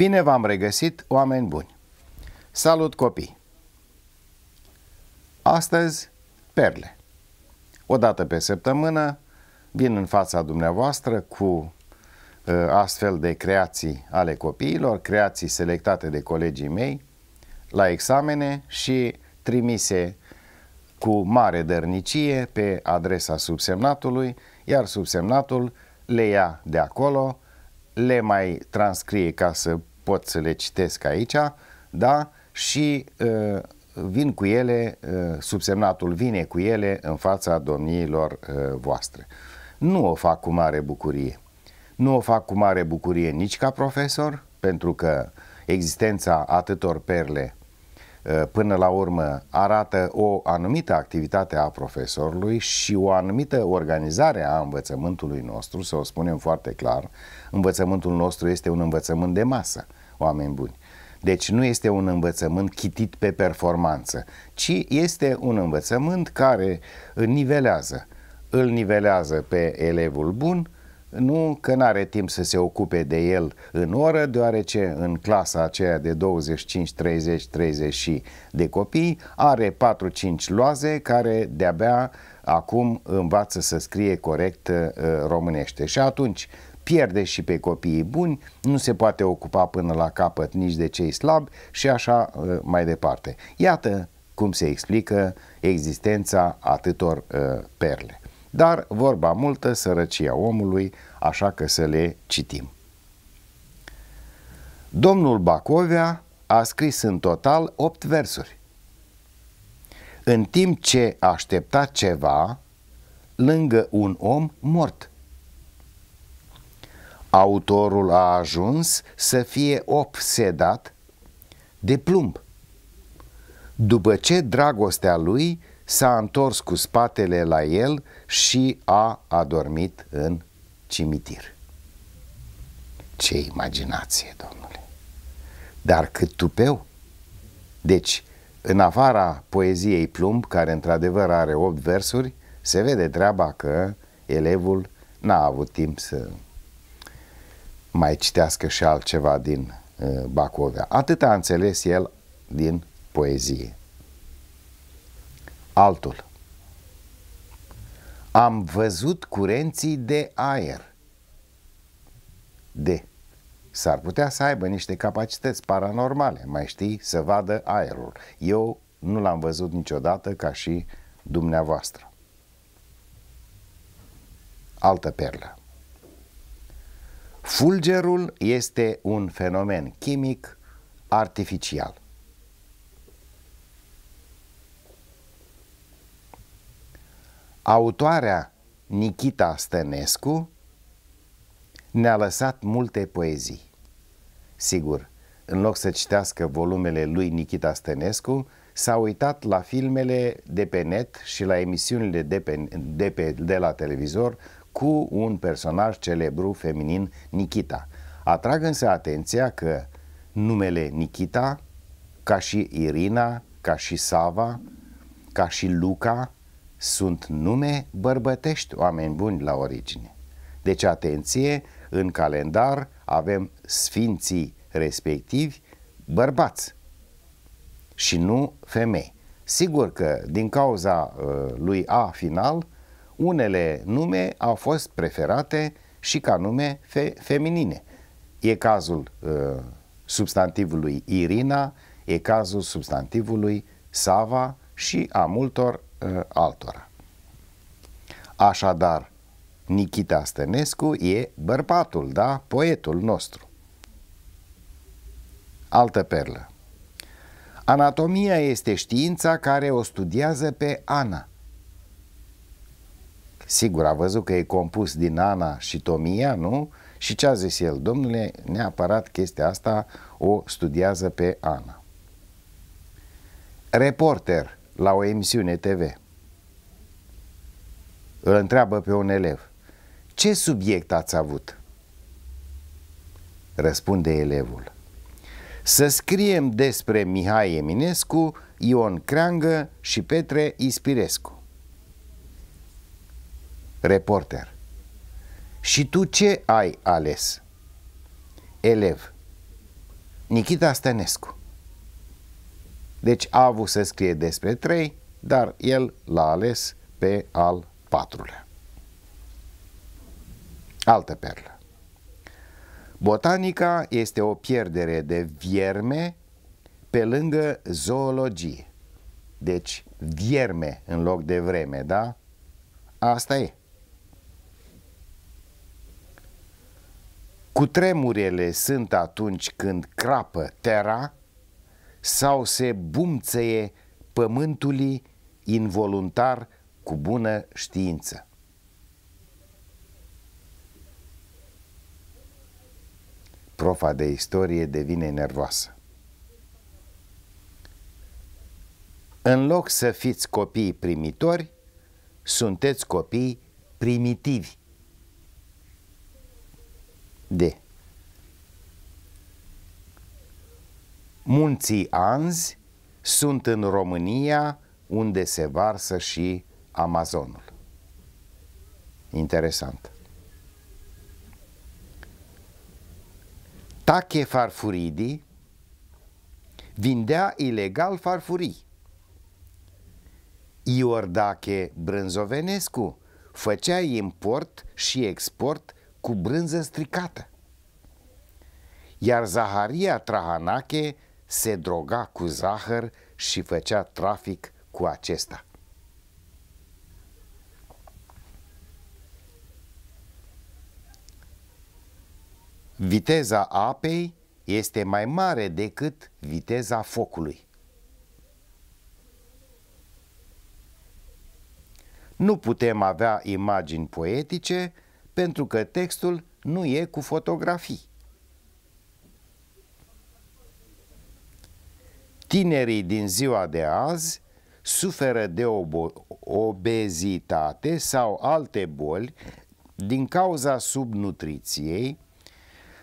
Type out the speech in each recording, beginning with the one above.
Bine v-am regăsit, oameni buni! Salut, copii! Astăzi, perle. O dată pe săptămână vin în fața dumneavoastră cu uh, astfel de creații ale copiilor, creații selectate de colegii mei la examene și trimise cu mare dărnicie pe adresa subsemnatului, iar subsemnatul le ia de acolo, le mai transcrie ca să pot să le citesc aici, da? Și uh, vin cu ele, uh, subsemnatul vine cu ele în fața domniilor uh, voastre. Nu o fac cu mare bucurie. Nu o fac cu mare bucurie nici ca profesor, pentru că existența atâtor perle până la urmă arată o anumită activitate a profesorului și o anumită organizare a învățământului nostru, să o spunem foarte clar, învățământul nostru este un învățământ de masă oameni buni. Deci nu este un învățământ chitit pe performanță, ci este un învățământ care îl nivelează. Îl nivelează pe elevul bun, nu că nu are timp să se ocupe de el în oră, deoarece în clasa aceea de 25, 30, 30 de copii are 4-5 loaze care de-abia acum învață să scrie corect uh, românește. Și atunci pierde și pe copiii buni, nu se poate ocupa până la capăt nici de cei slabi și așa uh, mai departe. Iată cum se explică existența atâtor uh, perle. Dar vorba multă, sărăcia omului, așa că să le citim. Domnul Bacovea a scris în total 8 versuri. În timp ce aștepta ceva lângă un om mort. Autorul a ajuns să fie obsedat de plumb. După ce dragostea lui s-a întors cu spatele la el și a adormit în cimitir. Ce imaginație, domnule! Dar cât tupeu! Deci, în afara poeziei Plumb, care într-adevăr are 8 versuri, se vede treaba că elevul n-a avut timp să mai citească și altceva din uh, Bacovea. Atât a înțeles el din poezie. Altul. Am văzut curenții de aer. De. S-ar putea să aibă niște capacități paranormale, mai știi, să vadă aerul. Eu nu l-am văzut niciodată ca și dumneavoastră. Altă perlă. Fulgerul este un fenomen chimic artificial. Autoarea Nikita Stănescu ne-a lăsat multe poezii. Sigur, în loc să citească volumele lui Nikita Stănescu, s-a uitat la filmele de pe net și la emisiunile de, pe, de, pe, de la televizor cu un personaj celebru feminin Nikita. Atrag însă atenția că numele Nikita, ca și Irina, ca și Sava, ca și Luca, sunt nume bărbătești oameni buni la origine. Deci atenție, în calendar avem sfinții respectivi bărbați și nu femei. Sigur că din cauza uh, lui A final, unele nume au fost preferate și ca nume fe- feminine. E cazul uh, substantivului Irina, e cazul substantivului Sava și a multor uh, altora. Așadar, Nikita Stănescu e bărbatul, da? Poetul nostru. Altă perlă. Anatomia este știința care o studiază pe Ana, Sigur, a văzut că e compus din Ana și Tomia, nu? Și ce a zis el? Domnule, neapărat chestia asta o studiază pe Ana. Reporter la o emisiune TV îl întreabă pe un elev ce subiect ați avut? Răspunde elevul să scriem despre Mihai Eminescu, Ion Creangă și Petre Ispirescu reporter. Și tu ce ai ales? Elev. Nikita Stănescu. Deci a avut să scrie despre trei, dar el l-a ales pe al patrulea. Altă perlă. Botanica este o pierdere de vierme pe lângă zoologie. Deci vierme în loc de vreme, da? Asta e. Cutremurele sunt atunci când crapă terra sau se bumțăie pământului involuntar cu bună știință. Profa de istorie devine nervoasă. În loc să fiți copii primitori, sunteți copii primitivi de Munții Anzi sunt în România unde se varsă și Amazonul. Interesant. Tache Farfuridi vindea ilegal farfurii. Iordache Brânzovenescu făcea import și export cu brânză stricată. Iar Zaharia Trahanache se droga cu zahăr și făcea trafic cu acesta. Viteza apei este mai mare decât viteza focului. Nu putem avea imagini poetice pentru că textul nu e cu fotografii. Tinerii din ziua de azi suferă de obezitate sau alte boli din cauza subnutriției,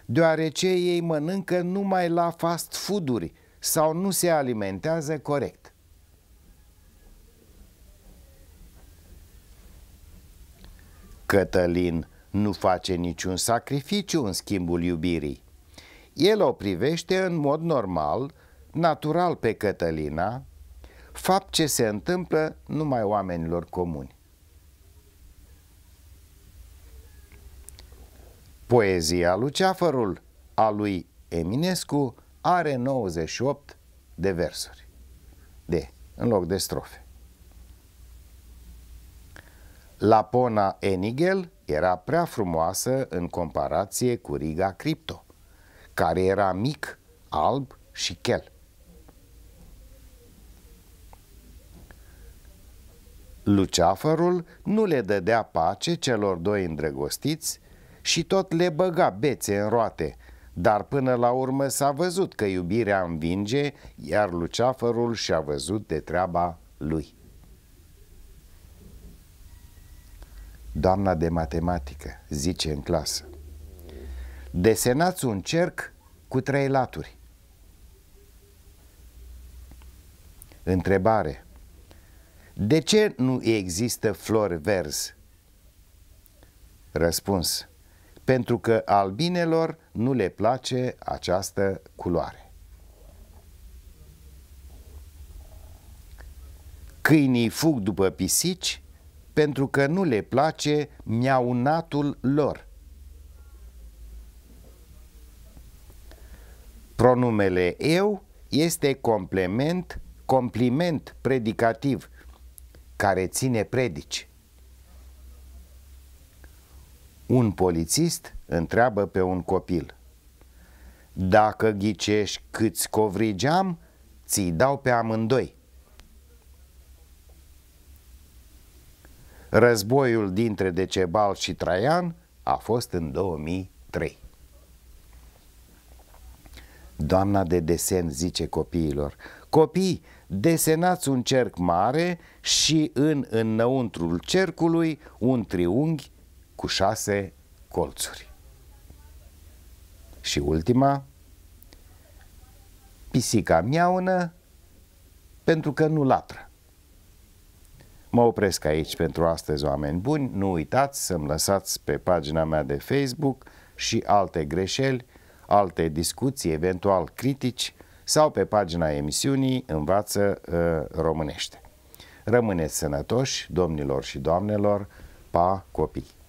deoarece ei mănâncă numai la fast fooduri sau nu se alimentează corect. Cătălin nu face niciun sacrificiu în schimbul iubirii. El o privește în mod normal, natural pe Cătălina, fapt ce se întâmplă numai oamenilor comuni. Poezia Luceafărul a lui Eminescu are 98 de versuri, de, în loc de strofe. Lapona Enigel era prea frumoasă în comparație cu Riga Crypto, care era mic, alb și chel. Luceafărul nu le dădea pace celor doi îndrăgostiți și tot le băga bețe în roate, dar până la urmă s-a văzut că iubirea învinge, iar luceafărul și-a văzut de treaba lui. Doamna de matematică zice în clasă Desenați un cerc cu trei laturi Întrebare De ce nu există flori verzi? Răspuns Pentru că albinelor nu le place această culoare Câinii fug după pisici pentru că nu le place miaunatul lor. Pronumele eu este complement, compliment predicativ care ține predici. Un polițist întreabă pe un copil. Dacă ghicești câți covrigeam, ți-i dau pe amândoi. Războiul dintre Decebal și Traian a fost în 2003. Doamna de desen zice copiilor, copii, desenați un cerc mare și în înăuntrul cercului un triunghi cu șase colțuri. Și ultima, pisica miaună pentru că nu latră. Mă opresc aici pentru astăzi, oameni buni. Nu uitați să-mi lăsați pe pagina mea de Facebook și alte greșeli, alte discuții, eventual critici sau pe pagina emisiunii Învață uh, Românește. Rămâneți sănătoși, domnilor și doamnelor, pa copii!